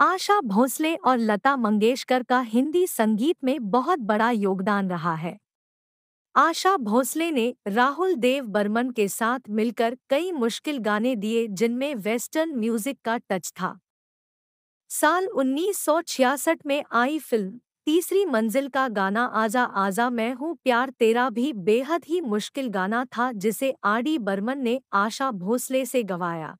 आशा भोसले और लता मंगेशकर का हिंदी संगीत में बहुत बड़ा योगदान रहा है आशा भोसले ने राहुल देव बर्मन के साथ मिलकर कई मुश्किल गाने दिए जिनमें वेस्टर्न म्यूजिक का टच था साल 1966 में आई फिल्म तीसरी मंजिल का गाना आजा आजा मैं हूँ प्यार तेरा भी बेहद ही मुश्किल गाना था जिसे आर डी बर्मन ने आशा भोसले से गवाया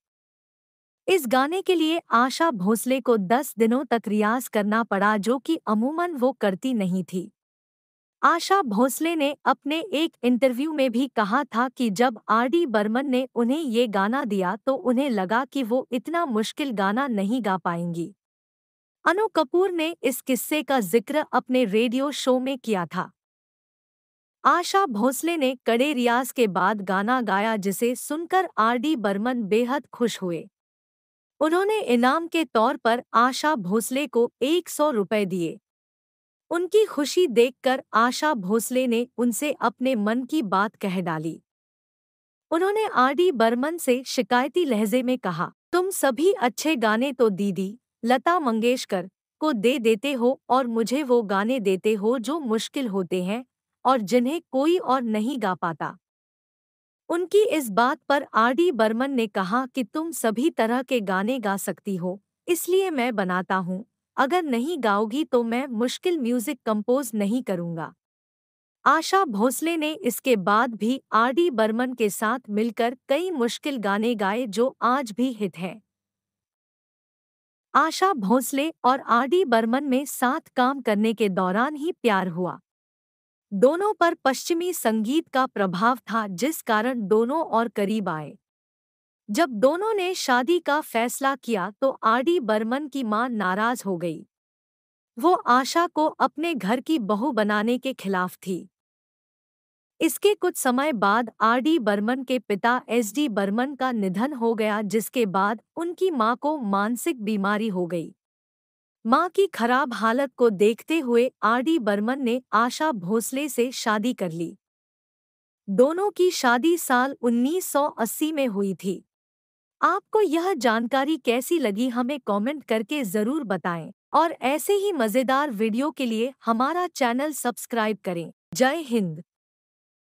इस गाने के लिए आशा भोसले को 10 दिनों तक रियाज करना पड़ा जो कि अमूमन वो करती नहीं थी आशा भोसले ने अपने एक इंटरव्यू में भी कहा था कि जब आर डी बर्मन ने उन्हें ये गाना दिया तो उन्हें लगा कि वो इतना मुश्किल गाना नहीं गा पाएंगी अनु कपूर ने इस किस्से का जिक्र अपने रेडियो शो में किया था आशा भोसले ने कड़े रियाज के बाद गाना गाया जिसे सुनकर आर डी बर्मन बेहद खुश हुए उन्होंने इनाम के तौर पर आशा भोसले को एक सौ रुपये दिए उनकी खुशी देखकर आशा भोसले ने उनसे अपने मन की बात कह डाली उन्होंने आरडी बर्मन से शिकायती लहजे में कहा तुम सभी अच्छे गाने तो दीदी लता मंगेशकर को दे देते हो और मुझे वो गाने देते हो जो मुश्किल होते हैं और जिन्हें कोई और नहीं गा पाता उनकी इस बात पर आरडी बर्मन ने कहा कि तुम सभी तरह के गाने गा सकती हो इसलिए मैं बनाता हूँ अगर नहीं गाओगी तो मैं मुश्किल म्यूजिक कंपोज नहीं करूँगा आशा भोसले ने इसके बाद भी आरडी बर्मन के साथ मिलकर कई मुश्किल गाने गाए जो आज भी हिट हैं आशा भोसले और आरडी बर्मन में साथ काम करने के दौरान ही प्यार हुआ दोनों पर पश्चिमी संगीत का प्रभाव था जिस कारण दोनों और करीब आए जब दोनों ने शादी का फैसला किया तो आरडी बर्मन की मां नाराज हो गई वो आशा को अपने घर की बहू बनाने के खिलाफ थी इसके कुछ समय बाद आरडी बर्मन के पिता एसडी बर्मन का निधन हो गया जिसके बाद उनकी मां को मानसिक बीमारी हो गई मां की खराब हालत को देखते हुए आरडी बर्मन ने आशा भोसले से शादी कर ली दोनों की शादी साल 1980 में हुई थी आपको यह जानकारी कैसी लगी हमें कमेंट करके ज़रूर बताएं और ऐसे ही मज़ेदार वीडियो के लिए हमारा चैनल सब्सक्राइब करें जय हिंद